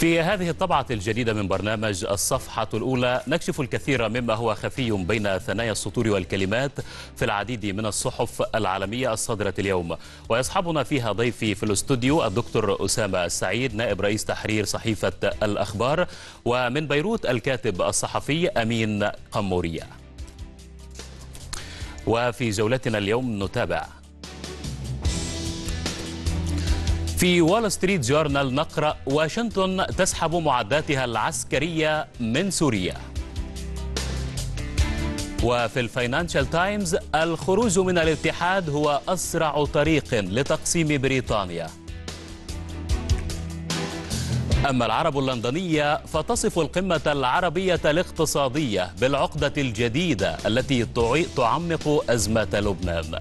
في هذه الطبعة الجديدة من برنامج الصفحة الأولى نكشف الكثير مما هو خفي بين ثنايا السطور والكلمات في العديد من الصحف العالمية الصادرة اليوم ويصحبنا فيها ضيفي في الاستوديو الدكتور أسامة السعيد نائب رئيس تحرير صحيفة الأخبار ومن بيروت الكاتب الصحفي أمين قمورية وفي جولتنا اليوم نتابع في وول ستريت جورنال نقرأ واشنطن تسحب معداتها العسكرية من سوريا وفي الفاينانشال تايمز الخروج من الاتحاد هو أسرع طريق لتقسيم بريطانيا أما العرب اللندنية فتصف القمة العربية الاقتصادية بالعقدة الجديدة التي تعمق أزمة لبنان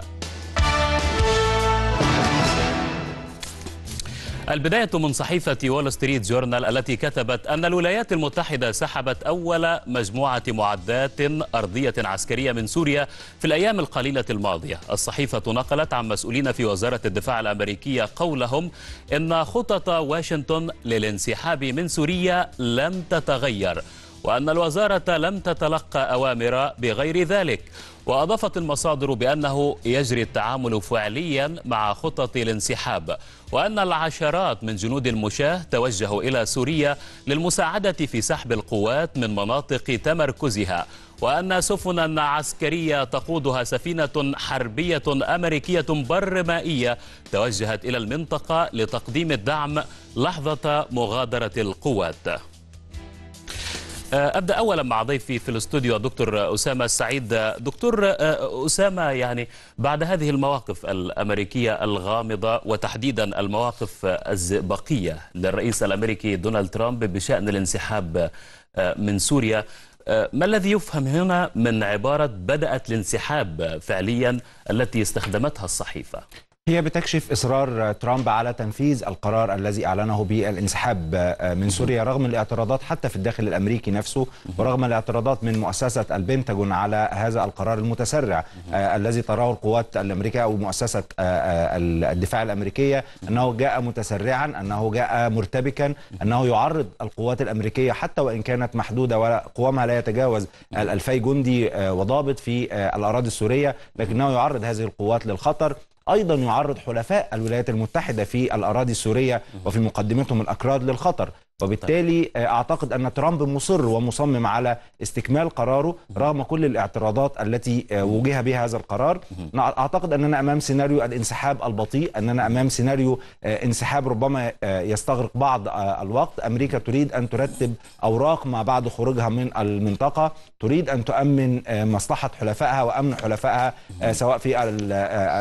البداية من صحيفة وول ستريت جورنال التي كتبت أن الولايات المتحدة سحبت أول مجموعة معدات أرضية عسكرية من سوريا في الأيام القليلة الماضية الصحيفة نقلت عن مسؤولين في وزارة الدفاع الأمريكية قولهم إن خطط واشنطن للانسحاب من سوريا لم تتغير وأن الوزارة لم تتلقى أوامر بغير ذلك وأضافت المصادر بأنه يجري التعامل فعليا مع خطط الانسحاب وأن العشرات من جنود المشاة توجهوا إلى سوريا للمساعدة في سحب القوات من مناطق تمركزها وأن سفنا عسكرية تقودها سفينة حربية أمريكية برمائية توجهت إلى المنطقة لتقديم الدعم لحظة مغادرة القوات آه، ابدا اولا مع ضيفي في الاستوديو الدكتور اسامه السعيد آه، دكتور آه، اسامه يعني بعد هذه المواقف الامريكيه الغامضه وتحديدا المواقف الزئبقيه للرئيس الامريكي دونالد ترامب بشان الانسحاب من سوريا ما الذي يفهم هنا من عباره بدات الانسحاب فعليا التي استخدمتها الصحيفه هي بتكشف إصرار ترامب على تنفيذ القرار الذي أعلنه بالانسحاب من سوريا رغم الاعتراضات حتى في الداخل الأمريكي نفسه ورغم الاعتراضات من مؤسسة البنتاجون على هذا القرار المتسرع آه، الذي تراه القوات الأمريكية أو مؤسسة آه، آه، الدفاع الأمريكية أنه جاء متسرعا أنه جاء مرتبكا أنه يعرض القوات الأمريكية حتى وإن كانت محدودة وقوامها لا يتجاوز الألفي جندي وضابط في الأراضي السورية لكنه يعرض هذه القوات للخطر أيضا يعرض حلفاء الولايات المتحدة في الأراضي السورية وفي مقدمتهم الأكراد للخطر وبالتالي آه، اعتقد ان ترامب مصر ومصمم على استكمال قراره رغم كل الاعتراضات التي آه، وجه بها هذا القرار اعتقد اننا امام سيناريو الانسحاب البطيء اننا امام سيناريو آه، انسحاب ربما يستغرق بعض الوقت امريكا تريد ان ترتب اوراق ما بعد خروجها من المنطقه تريد ان تؤمن مصلحه حلفائها وامن حلفائها سواء في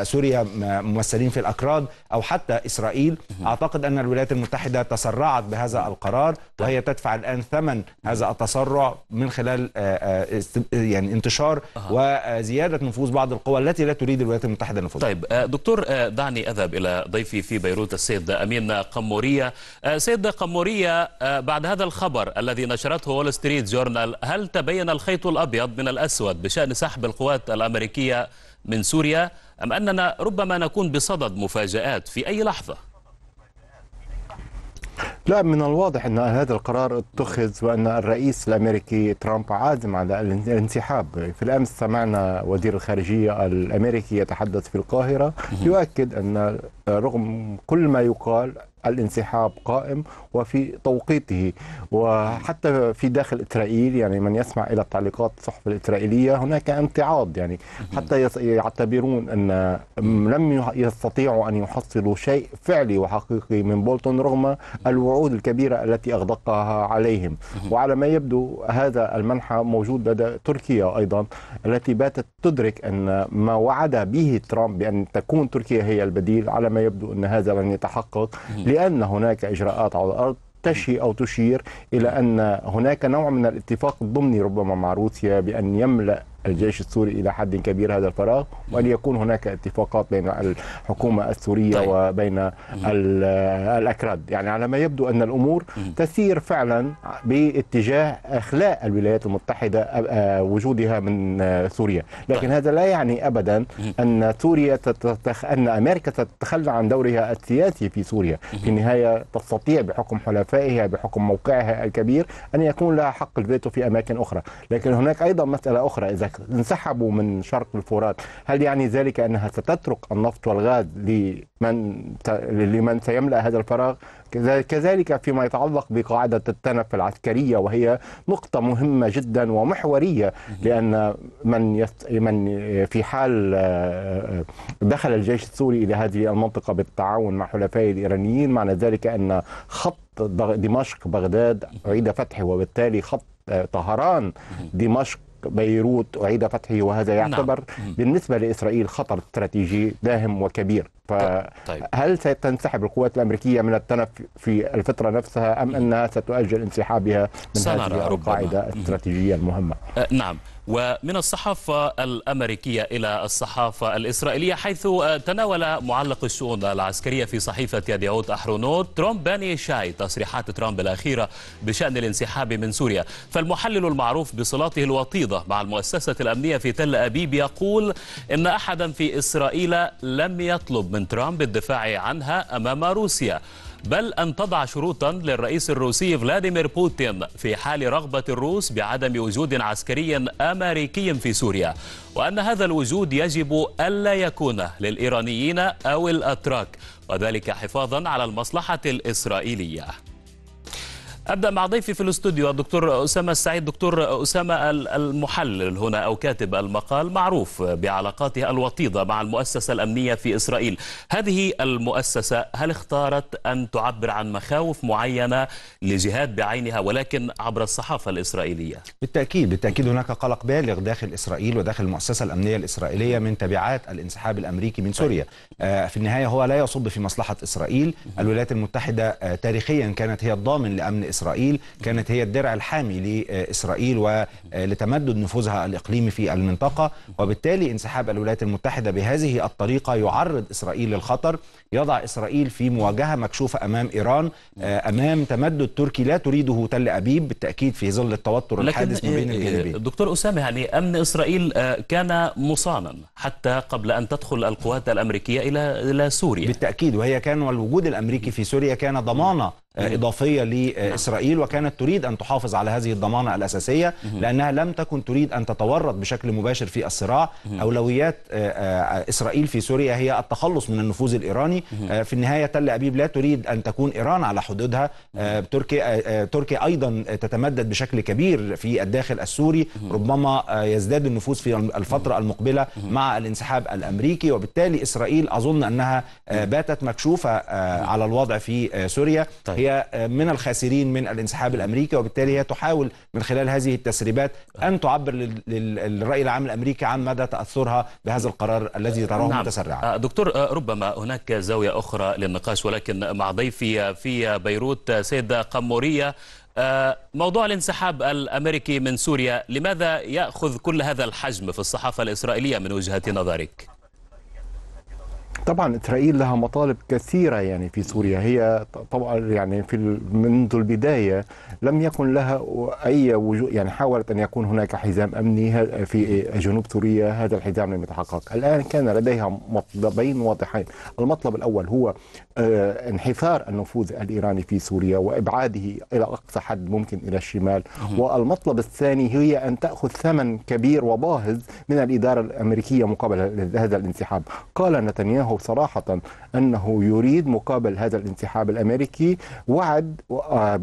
سوريا ممثلين في الاكراد او حتى اسرائيل اعتقد ان الولايات المتحده تسرعت بهذا القرار القرار طيب. وهي تدفع الآن ثمن هذا التسرع من خلال آه، آه، يعني انتشار وزيادة نفوذ بعض القوى التي لا تريد الولايات المتحدة نفوذها طيب آه، دكتور دعني أذهب إلى ضيفي في بيروت السيد أمين قمورية سيد قمورية بعد هذا الخبر الذي نشرته وول ستريت جورنال هل تبين الخيط الأبيض من الأسود بشأن سحب القوات الأمريكية من سوريا أم أننا ربما نكون بصدد مفاجآت في أي لحظة؟ لا من الواضح أن هذا القرار اتخذ وأن الرئيس الأمريكي ترامب عازم على الانسحاب في الأمس سمعنا وزير الخارجية الأمريكي يتحدث في القاهرة يؤكد أن رغم كل ما يقال الانسحاب قائم وفي توقيته وحتى في داخل إسرائيل يعني من يسمع إلى التعليقات الصحف الإسرائيلية هناك امتعاض يعني حتى يعتبرون أن لم يستطيعوا أن يحصلوا شيء فعلي وحقيقي من بولتون رغم الوعود الكبيرة التي أغدقها عليهم وعلى ما يبدو هذا المنحى موجود لدى تركيا أيضا التي باتت تدرك أن ما وعد به ترامب بأن تكون تركيا هي البديل على ما يبدو أن هذا لن يتحقق لأن هناك إجراءات على الأرض تشي أو تشير إلى أن هناك نوع من الاتفاق الضمني ربما مع روسيا بأن يملأ الجيش السوري إلى حد كبير هذا الفراغ وأن نعم. يكون هناك اتفاقات بين الحكومة السورية طيب. وبين الأكراد يعني على ما يبدو أن الأمور تسير فعلا باتجاه إخلاء الولايات المتحدة آه، وجودها من سوريا لكن طيب. هذا لا يعني أبدا أن سوريا تتخ... أن أمريكا تتخلى عن دورها السياسي في سوريا في النهاية تستطيع بحكم حلفائها بحكم موقعها الكبير أن يكون لها حق الفيتو في أماكن أخرى لكن هناك أيضا مسألة أخرى إذا انسحبوا من شرق الفرات هل يعني ذلك أنها ستترك النفط والغاز لمن لمن سيملأ هذا الفراغ كذلك فيما يتعلق بقاعدة التنف العسكرية وهي نقطة مهمة جدا ومحورية لأن من من في حال آه، دخل الجيش السوري إلى هذه المنطقة بالتعاون مع حلفائه الإيرانيين معنى ذلك أن خط دمشق بغداد أعيد فتحه وبالتالي خط آه، طهران دمشق بيروت أعيد فتحه وهذا نعم. يعتبر نعم. بالنسبة لإسرائيل خطر استراتيجي داهم وكبير فهل طيب، طيب. ستنسحب القوات الأمريكية من التنف في الفترة نفسها أم أنها ستؤجل انسحابها من هذه القاعدة الاستراتيجية المهمة؟ أه، نعم ومن الصحافة الأمريكية إلى الصحافة الإسرائيلية حيث آه، تناول معلق الشؤون العسكرية في صحيفة يديعوت أحرونوت ترامب باني شاي تصريحات ترامب الأخيرة بشأن الانسحاب من سوريا فالمحلل المعروف بصلاته الوطيدة مع المؤسسة الأمنية في تل أبيب يقول إن أحدا في إسرائيل لم يطلب من ترامب الدفاع عنها أمام روسيا بل أن تضع شروطا للرئيس الروسي فلاديمير بوتين في حال رغبة الروس بعدم وجود عسكري أمريكي في سوريا وأن هذا الوجود يجب ألا يكون للإيرانيين أو الأتراك وذلك حفاظا على المصلحة الإسرائيلية ابدا مع ضيفي في الاستوديو الدكتور اسامه السعيد دكتور اسامه المحلل هنا او كاتب المقال معروف بعلاقاته الوطيده مع المؤسسه الامنيه في اسرائيل هذه المؤسسه هل اختارت ان تعبر عن مخاوف معينه لجهاد بعينها ولكن عبر الصحافه الاسرائيليه بالتاكيد بالتاكيد هناك قلق بالغ داخل اسرائيل وداخل المؤسسه الامنيه الاسرائيليه من تبعات الانسحاب الامريكي من سوريا آه، في النهايه هو لا يصب في مصلحه اسرائيل الولايات المتحده آه، تاريخيا كانت هي الضامن لامن إسرائيل إسرائيل كانت هي الدرع الحامي لإسرائيل ولتمدد نفوذها الإقليمي في المنطقة وبالتالي انسحاب الولايات المتحدة بهذه الطريقة يعرض إسرائيل للخطر يضع إسرائيل في مواجهة مكشوفة أمام إيران آه، أمام تمدد تركي لا تريده تل أبيب بالتأكيد في ظل التوتر الحادث ما بين آه، الجانبين آه، دكتور أسامة يعني أمن إسرائيل كان مصانا حتى قبل أن تدخل القوات الأمريكية إلى إلى سوريا بالتأكيد وهي كان والوجود الأمريكي في سوريا كان ضمانة آه، إضافية لإسرائيل وكانت تريد أن تحافظ على هذه الضمانة الأساسية لأنها لم تكن تريد أن تتورط بشكل مباشر في الصراع أولويات آه، آه، إسرائيل في سوريا هي التخلص من النفوذ الإيراني في النهاية تل أبيب لا تريد أن تكون إيران على حدودها تركيا تركيا أيضا تتمدد بشكل كبير في الداخل السوري ربما يزداد النفوذ في الفترة المقبلة مع الانسحاب الأمريكي وبالتالي إسرائيل أظن أنها باتت مكشوفة على الوضع في سوريا طيب. هي من الخاسرين من الانسحاب الامريكي وبالتالي هي تحاول من خلال هذه التسريبات ان تعبر للراي العام الامريكي عن مدى تاثرها بهذا القرار الذي تراه نعم. متسرعا. آه، دكتور آه، ربما هناك زاويه اخرى للنقاش ولكن مع ضيفي في بيروت سيد قموريه آه، موضوع الانسحاب الامريكي من سوريا لماذا ياخذ كل هذا الحجم في الصحافه الاسرائيليه من وجهه نظرك؟ طبعا اسرائيل لها مطالب كثيره يعني في سوريا هي طبعا يعني في منذ البدايه لم يكن لها اي وجود يعني حاولت ان يكون هناك حزام امني في جنوب سوريا هذا الحزام لم يتحقق الان كان لديها مطلبين واضحين المطلب الاول هو آه، انحسار النفوذ الايراني في سوريا وابعاده الى اقصى حد ممكن الى الشمال والمطلب الثاني هي ان تاخذ ثمن كبير وباهظ من الاداره الامريكيه مقابل هذا الانسحاب قال نتنياهو بينه صراحة أنه يريد مقابل هذا الانسحاب الأمريكي وعد آه، آه،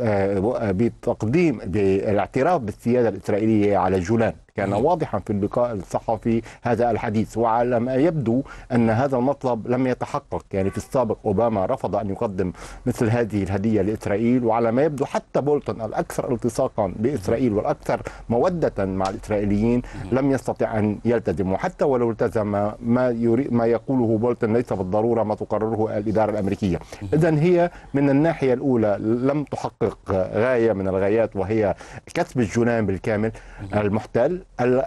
آه، بتقديم بالاعتراف بالسيادة الإسرائيلية على الجولان كان واضحا في اللقاء الصحفي هذا الحديث وعلى ما يبدو أن هذا المطلب لم يتحقق يعني في السابق أوباما رفض أن يقدم مثل هذه الهدية لإسرائيل وعلى ما يبدو حتى بولتون الأكثر التصاقا بإسرائيل والأكثر مودة مع الإسرائيليين لم يستطع أن يلتزم وحتى ولو التزم ما, يري ما يقوله بولتون ليس بالضرورة ما تقرره الإدارة الأمريكية إذا هي من الناحية الأولى لم تحقق غاية من الغايات وهي كسب الجنان بالكامل المحتل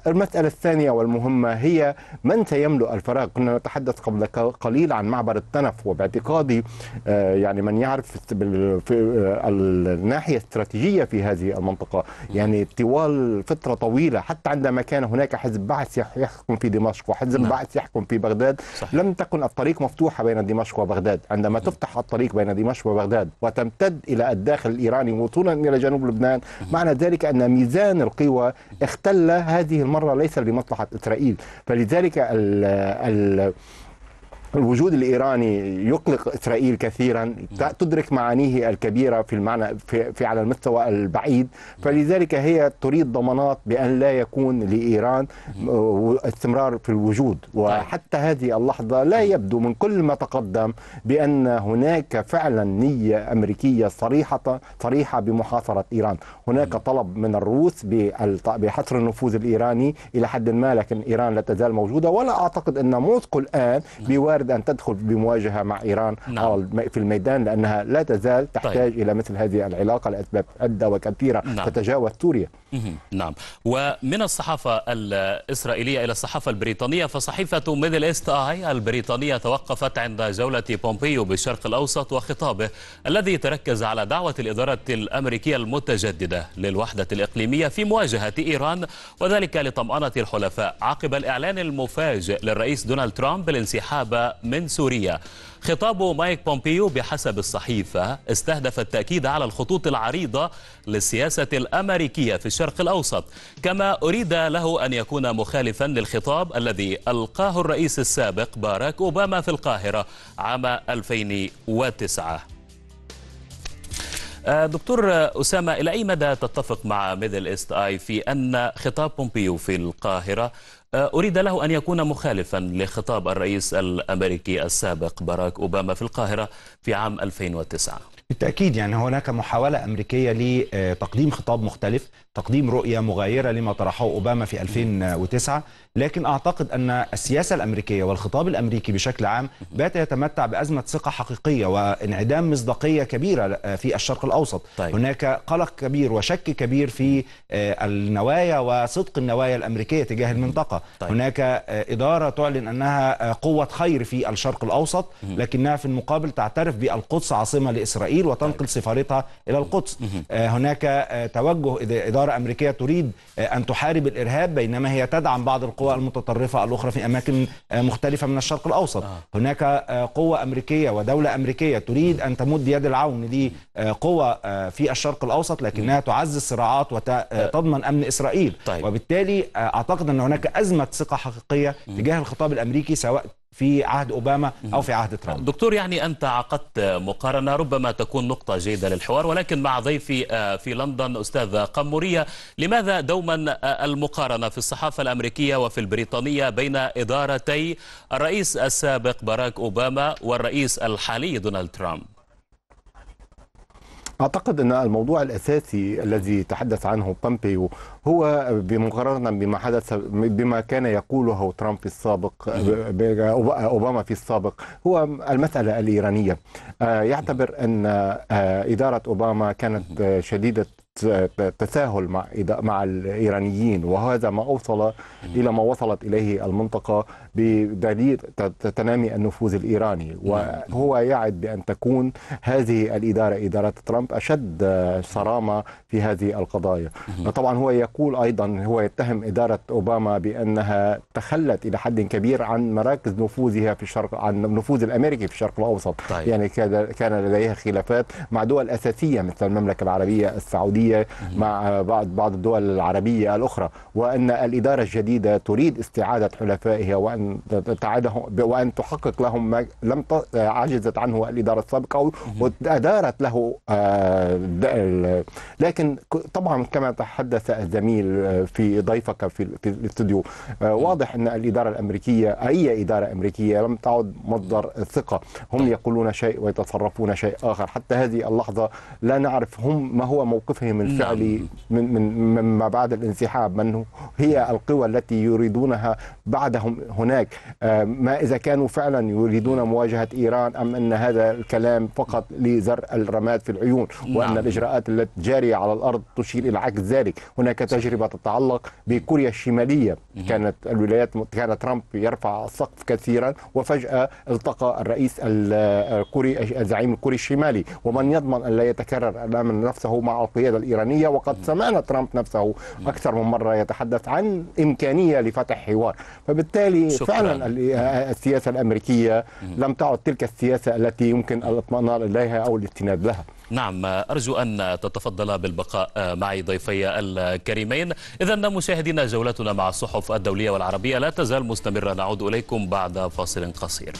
المسألة الثانية والمهمة هي من سيملأ الفراغ كنا نتحدث قبل قليل عن معبر التنف وباعتقادي آه، يعني من يعرف في آه، الناحية الاستراتيجية في هذه المنطقة يعني طوال فترة طويلة حتى عندما كان هناك حزب بعث يحكم في دمشق وحزب نعم. بعث يحكم في بغداد صحيح. لم تكن الطريق مفتوحة بين دمشق وبغداد عندما نعم. تفتح الطريق بين دمشق وبغداد وتمتد إلى الداخل الإيراني وصولا إلى جنوب لبنان معنى ذلك أن ميزان القوى اختل هذه المرة ليس لمصلحة إسرائيل فلذلك ال الوجود الايراني يقلق اسرائيل كثيرا تدرك معانيه الكبيره في المعنى في, في على المستوى البعيد فلذلك هي تريد ضمانات بان لا يكون لايران آه، استمرار في الوجود طيب. وحتى هذه اللحظه لا يبدو من كل ما تقدم بان هناك فعلا نيه امريكيه صريحه صريحه بمحاصره ايران هناك طلب من الروس بحصر النفوذ الايراني الى حد ما لكن ايران لا تزال موجوده ولا اعتقد ان موسكو الان بوا وارد أن تدخل بمواجهة مع إيران نعم. آه، في الميدان لأنها لا تزال طيب. تحتاج طيب. إلى مثل هذه العلاقة لأسباب عدة وكثيرة نعم. تتجاوز سوريا نعم ومن الصحافة الإسرائيلية إلى الصحافة البريطانية فصحيفة ميدل إيست آي البريطانية توقفت عند جولة بومبيو بالشرق الأوسط وخطابه الذي تركز على دعوة الإدارة الأمريكية المتجددة للوحدة الإقليمية في مواجهة إيران وذلك لطمأنة الحلفاء عقب الإعلان المفاجئ للرئيس دونالد ترامب بالانسحاب من سوريا خطاب مايك بومبيو بحسب الصحيفة استهدف التأكيد على الخطوط العريضة للسياسة الأمريكية في الشرق الأوسط كما أريد له أن يكون مخالفا للخطاب الذي ألقاه الرئيس السابق باراك أوباما في القاهرة عام 2009 آه، دكتور أسامة إلى أي مدى تتفق مع ميدل إيست آي في أن خطاب بومبيو في القاهرة آه، أريد له أن يكون مخالفا لخطاب الرئيس الأمريكي السابق باراك أوباما في القاهرة في عام 2009 بالتأكيد يعني هناك محاولة أمريكية لتقديم خطاب مختلف تقديم رؤية مغايرة لما طرحه أوباما في 2009 لكن أعتقد أن السياسة الأمريكية والخطاب الأمريكي بشكل عام بات يتمتع بأزمة ثقة حقيقية وانعدام مصداقية كبيرة آه، في الشرق الأوسط طيب. هناك قلق كبير وشك كبير في آه، النوايا وصدق النوايا الأمريكية تجاه المنطقة الطاقة طيب. هناك آه، إدارة تعلن أنها آه، قوة خير في الشرق الأوسط لكنها في المقابل تعترف بالقدس عاصمة لإسرائيل وتنقل طيب. سفارتها إلى القدس آه، هناك توجه إدارة أمريكية تريد أن تحارب الإرهاب بينما هي تدعم بعض القوى المتطرفة الأخرى في أماكن مختلفة من الشرق الأوسط آه. هناك قوة أمريكية ودولة أمريكية تريد أن تمد يد العون دي قوة في الشرق الأوسط لكنها تعزز صراعات وتضمن أمن إسرائيل طيب. وبالتالي أعتقد أن هناك أزمة ازمه ثقه حقيقيه تجاه الخطاب الامريكي سواء في عهد أوباما أو في عهد ترامب دكتور يعني أنت عقدت مقارنة ربما تكون نقطة جيدة للحوار ولكن مع ضيفي آه، في لندن أستاذ قمورية لماذا دوما آه، المقارنة في الصحافة الأمريكية وفي البريطانية بين إدارتي الرئيس السابق باراك أوباما والرئيس الحالي دونالد ترامب أعتقد أن الموضوع الأساسي الذي تحدث عنه بامبيو هو بمقارنة بما حدث بما كان يقوله ترامب السابق أوباما في السابق هو المسألة الإيرانية آه، يعتبر أن آه، إدارة أوباما كانت شديدة تساهل مع مع الايرانيين وهذا ما اوصل الى ما وصلت اليه المنطقه بدليل تنامي النفوذ الايراني وهو يعد بان تكون هذه الاداره اداره ترامب اشد صرامه في هذه القضايا طبعا هو يقول ايضا هو يتهم اداره اوباما بانها تخلت الى حد كبير عن مراكز نفوذها في الشرق عن النفوذ الامريكي في الشرق الاوسط طيب. يعني كان لديها خلافات مع دول اساسيه مثل المملكه العربيه السعوديه السعوديه مع بعض بعض الدول العربيه الاخرى وان الاداره الجديده تريد استعاده حلفائها وان تعادهم وان تحقق لهم ما لم عجزت عنه الاداره السابقه وادارت له آه، لكن طبعا كما تحدث الزميل آه، في ضيفك في الاستوديو آه، واضح ان الاداره الامريكيه اي اداره امريكيه لم تعد مصدر ثقه هم طيب. يقولون شيء ويتصرفون شيء اخر حتى هذه اللحظه لا نعرف هم ما هو موقفهم نعم. من فعل من من ما بعد الانسحاب من هي القوى التي يريدونها بعدهم هناك آه، ما اذا كانوا فعلا يريدون مواجهه ايران ام ان هذا الكلام فقط لزر الرماد في العيون وان نعم. الاجراءات التي جاريه على الارض تشير الى عكس ذلك هناك تجربه تتعلق بكوريا الشماليه كانت الولايات كان ترامب يرفع السقف كثيرا وفجاه التقى الرئيس الكوري آه، الزعيم الكوري الشمالي ومن يضمن ان لا يتكرر الامر نفسه مع القياده الإيرانية وقد سمعنا ترامب نفسه أكثر من مرة يتحدث عن إمكانية لفتح حوار فبالتالي شكرا. فعلا السياسة الأمريكية لم تعد تلك السياسة التي يمكن الاطمئنان إليها أو الاستناد لها نعم أرجو أن تتفضل بالبقاء معي ضيفي الكريمين إذا مشاهدينا جولتنا مع الصحف الدولية والعربية لا تزال مستمرة نعود إليكم بعد فاصل قصير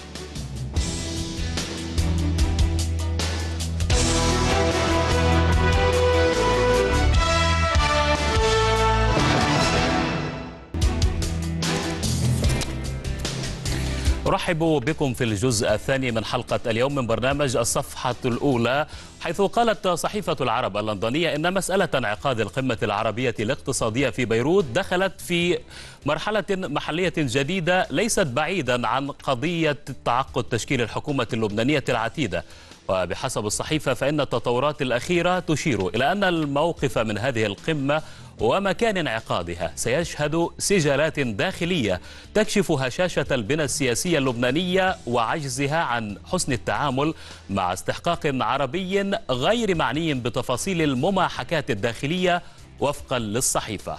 نرحب بكم في الجزء الثاني من حلقة اليوم من برنامج الصفحة الأولى حيث قالت صحيفة العرب اللندنية إن مسألة انعقاد القمة العربية الاقتصادية في بيروت دخلت في مرحلة محلية جديدة ليست بعيدا عن قضية تعقد تشكيل الحكومة اللبنانية العتيدة وبحسب الصحيفة فإن التطورات الأخيرة تشير إلى أن الموقف من هذه القمة ومكان انعقادها سيشهد سجالات داخلية تكشف هشاشة البنى السياسية اللبنانية وعجزها عن حسن التعامل مع استحقاق عربي غير معني بتفاصيل المماحكات الداخلية وفقا للصحيفة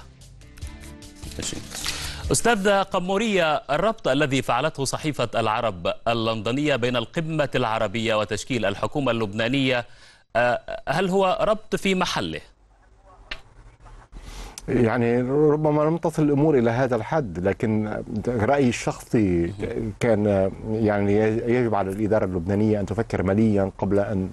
أستاذ قمورية الربط الذي فعلته صحيفة العرب اللندنية بين القمة العربية وتشكيل الحكومة اللبنانية آه، هل هو ربط في محله؟ يعني ربما لم تصل الامور الى هذا الحد لكن رايي الشخصي كان يعني يجب على الاداره اللبنانيه ان تفكر ماليا قبل ان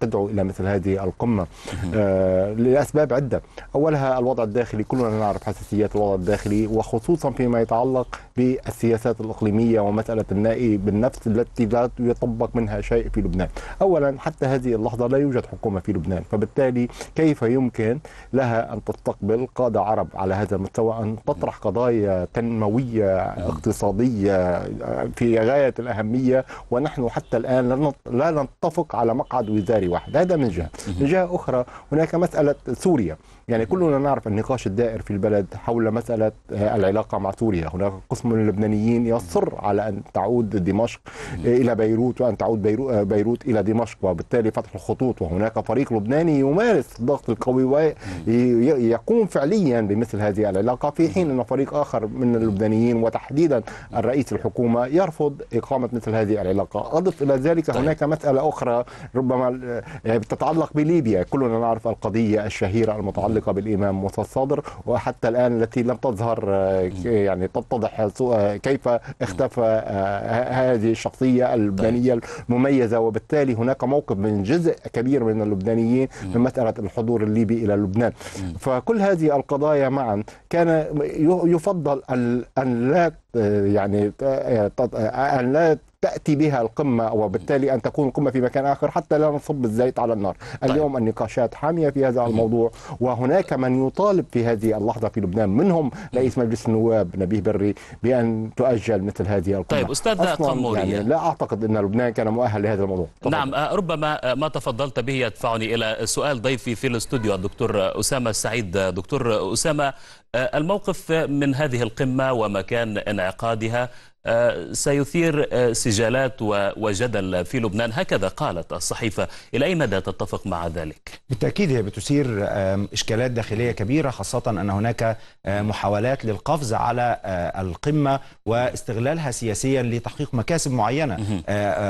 تدعو الى مثل هذه القمه آه، لاسباب عده اولها الوضع الداخلي كلنا نعرف حساسيات الوضع الداخلي وخصوصا فيما يتعلق بالسياسات الإقليمية ومسألة النائي بالنفس التي لا يطبق منها شيء في لبنان أولا حتى هذه اللحظة لا يوجد حكومة في لبنان فبالتالي كيف يمكن لها أن تستقبل قادة عرب على هذا المستوى أن تطرح قضايا تنموية اقتصادية في غاية الأهمية ونحن حتى الآن لا نتفق على مقعد وزاري واحد هذا من جهة من جهة أخرى هناك مسألة سوريا يعني كلنا نعرف النقاش الدائر في البلد حول مسألة آه، العلاقة مع سوريا هناك قسم من اللبنانيين يصر على أن تعود دمشق آه، إلى بيروت وأن تعود آه، بيروت إلى دمشق وبالتالي فتح الخطوط وهناك فريق لبناني يمارس الضغط القوي ويقوم فعليا بمثل هذه العلاقة في حين أن فريق آخر من اللبنانيين وتحديدا الرئيس الحكومة يرفض إقامة مثل هذه العلاقة أضف إلى ذلك طيب. هناك مسألة أخرى ربما تتعلق بليبيا كلنا نعرف القضية الشهيرة المتعلقة المتعلقه بالامام موسى الصادر وحتى الان التي لم تظهر آه، يعني تتضح آه، كيف اختفى آه، هذه الشخصيه اللبنانيه طيب. المميزه وبالتالي هناك موقف من جزء كبير من اللبنانيين في مساله الحضور الليبي الى لبنان فكل هذه القضايا معا كان يفضل ان لا يعني ان لا يعني، تأتي بها القمة وبالتالي أن تكون القمة في مكان آخر حتى لا نصب الزيت على النار طيب. اليوم النقاشات حامية في هذا الموضوع وهناك من يطالب في هذه اللحظة في لبنان منهم رئيس مجلس النواب نبيه بري بأن تؤجل مثل هذه القمة طيب أستاذ قموري يعني لا أعتقد أن لبنان كان مؤهل لهذا الموضوع طبعا. نعم آه، ربما آه، ما تفضلت به يدفعني إلى سؤال ضيفي في الاستوديو الدكتور أسامة السعيد دكتور أسامة آه، الموقف من هذه القمة ومكان انعقادها آه، سيثير آه، سجالات وجدل في لبنان هكذا قالت الصحيفة إلى أي مدى تتفق مع ذلك؟ بالتأكيد هي بتثير إشكالات داخلية كبيرة خاصة أن هناك محاولات للقفز على آه، القمة واستغلالها سياسيا لتحقيق مكاسب معينة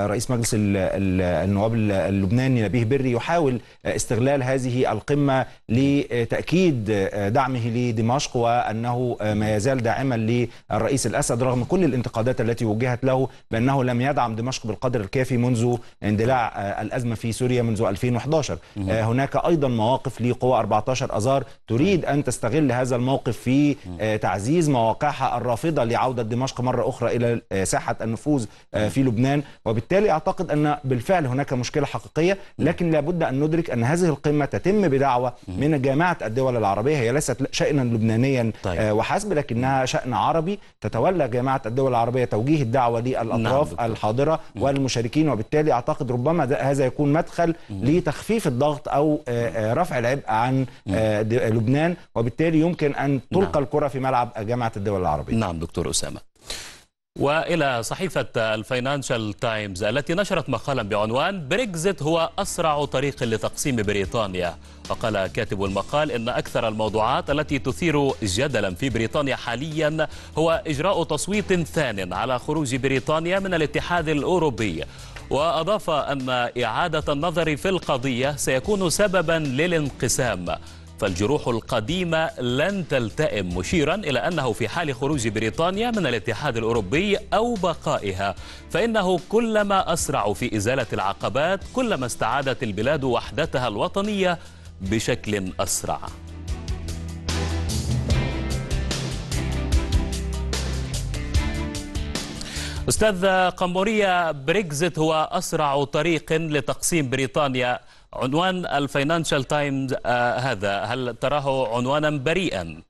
رئيس مجلس النواب اللبناني نبيه بري يحاول استغلال هذه القمة لتأكيد دعمه لدمشق وأنه ما يزال داعما للرئيس الأسد رغم كل الانتقادات الانتقادات التي وجهت له بأنه لم يدعم دمشق بالقدر الكافي منذ اندلاع آه، الأزمة في سوريا منذ 2011 آه، هناك أيضا مواقف لقوى 14 أذار تريد أن تستغل هذا الموقف في آه، تعزيز مواقعها الرافضة لعودة دمشق مرة أخرى إلى ساحة النفوذ في لبنان وبالتالي أعتقد أن بالفعل هناك مشكلة حقيقية لكن لابد أن ندرك أن هذه القمة تتم بدعوة من جامعة الدول العربية هي ليست شأنا لبنانيا طيب. وحسب لكنها شأن عربي تتولى جامعة الدول العربية العربية توجيه الدعوة للأطراف نعم الحاضرة والمشاركين وبالتالي أعتقد ربما هذا يكون مدخل لتخفيف الضغط أو آه، آه، رفع العبء عن آه، لبنان وبالتالي يمكن أن تلقى نعم. الكرة في ملعب جامعة الدول العربية نعم دكتور أسامة وإلى صحيفة الفاينانشال تايمز التي نشرت مقالا بعنوان بريكزيت هو أسرع طريق لتقسيم بريطانيا وقال كاتب المقال إن أكثر الموضوعات التي تثير جدلا في بريطانيا حاليا هو إجراء تصويت ثان على خروج بريطانيا من الاتحاد الأوروبي وأضاف أن إعادة النظر في القضية سيكون سببا للانقسام فالجروح القديمة لن تلتئم مشيرا إلى أنه في حال خروج بريطانيا من الاتحاد الأوروبي أو بقائها فإنه كلما أسرعوا في إزالة العقبات كلما استعادت البلاد وحدتها الوطنية بشكل أسرع أستاذ قمبورية بريكزت هو أسرع طريق لتقسيم بريطانيا عنوان الفاينانشال تايمز آه، هذا هل تراه عنوانا بريئا؟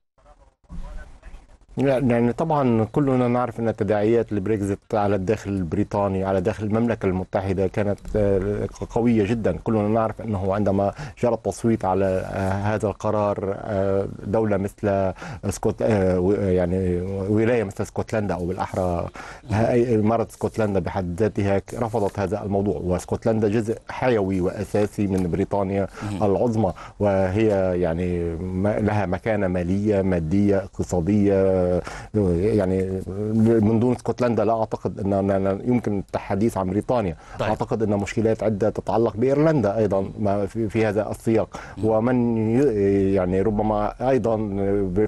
يعني طبعا كلنا نعرف ان تداعيات البريكزيت على الداخل البريطاني على داخل المملكه المتحده كانت آه، قويه جدا، كلنا نعرف انه عندما جرى التصويت على آه، هذا القرار آه، دوله مثل سكوت يعني ولايه مثل اسكتلندا او بالاحرى اماره اسكتلندا بحد ذاتها رفضت هذا الموضوع، واسكتلندا جزء حيوي واساسي من بريطانيا العظمى وهي يعني لها مكانه ماليه ماديه اقتصاديه يعني من دون اسكتلندا لا اعتقد ان يمكن التحديث عن بريطانيا طيب. اعتقد ان مشكلات عده تتعلق بايرلندا ايضا ما في هذا السياق ومن يعني ربما ايضا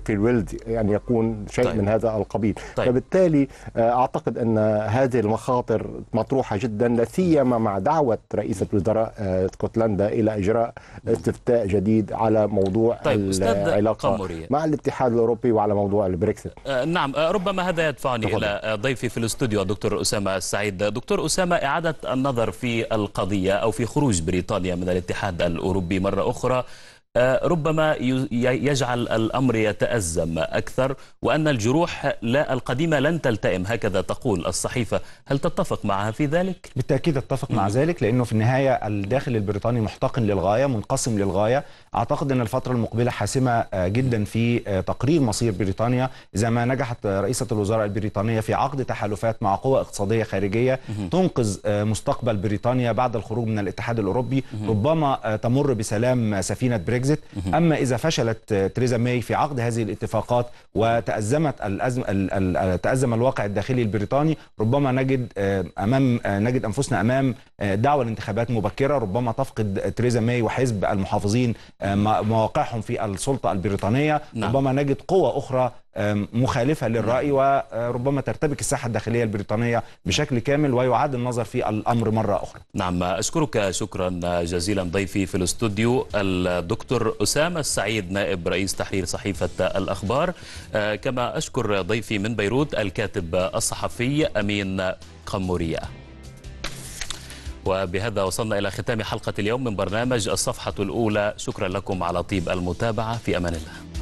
في الولد يعني يكون شيء طيب. من هذا القبيل طيب. فبالتالي آه، اعتقد ان هذه المخاطر مطروحه جدا لا سيما مع دعوه رئيسه وزراء آه، اسكتلندا الى اجراء استفتاء جديد على موضوع طيب. العلاقه مع الاتحاد الاوروبي وعلى موضوع البريكس أكثر آه، نعم آه، ربما هذا يدفعني إلى آه، ضيفي في الاستوديو الدكتور أسامة السعيد دكتور أسامة إعادة النظر في القضية أو في خروج بريطانيا من الاتحاد الأوروبي مرة أخرى آه، ربما يجعل الأمر يتأزم أكثر وأن الجروح لا القديمة لن تلتئم هكذا تقول الصحيفة هل تتفق معها في ذلك؟ بالتأكيد أتفق مع ذلك لأنه في النهاية الداخل البريطاني محتقن للغاية منقسم للغاية أعتقد أن الفترة المقبلة حاسمة آه، جدا في آه، تقرير مصير بريطانيا إذا ما نجحت رئيسة الوزراء البريطانية في عقد تحالفات مع قوى اقتصادية خارجية تنقذ مستقبل بريطانيا بعد الخروج من الاتحاد الأوروبي ربما تمر بسلام سفينة بريكزيت الإكزيت أما إذا فشلت تريزا ماي في عقد هذه الاتفاقات وتأزمت الأزم تأزم الواقع الداخلي البريطاني ربما نجد آه، أمام آه، نجد أنفسنا أمام آه، دعوة لانتخابات مبكرة ربما تفقد تريزا ماي وحزب المحافظين مواقعهم في السلطة البريطانية نعم. ربما نجد قوة أخرى مخالفه للراي وربما ترتبك الساحه الداخليه البريطانيه بشكل كامل ويعاد النظر في الامر مره اخرى. نعم اشكرك شكرا جزيلا ضيفي في الاستوديو الدكتور اسامه السعيد نائب رئيس تحرير صحيفه الاخبار آه، كما اشكر ضيفي من بيروت الكاتب الصحفي امين قموريه. وبهذا وصلنا إلى ختام حلقة اليوم من برنامج الصفحة الأولى شكرا لكم على طيب المتابعة في أمان الله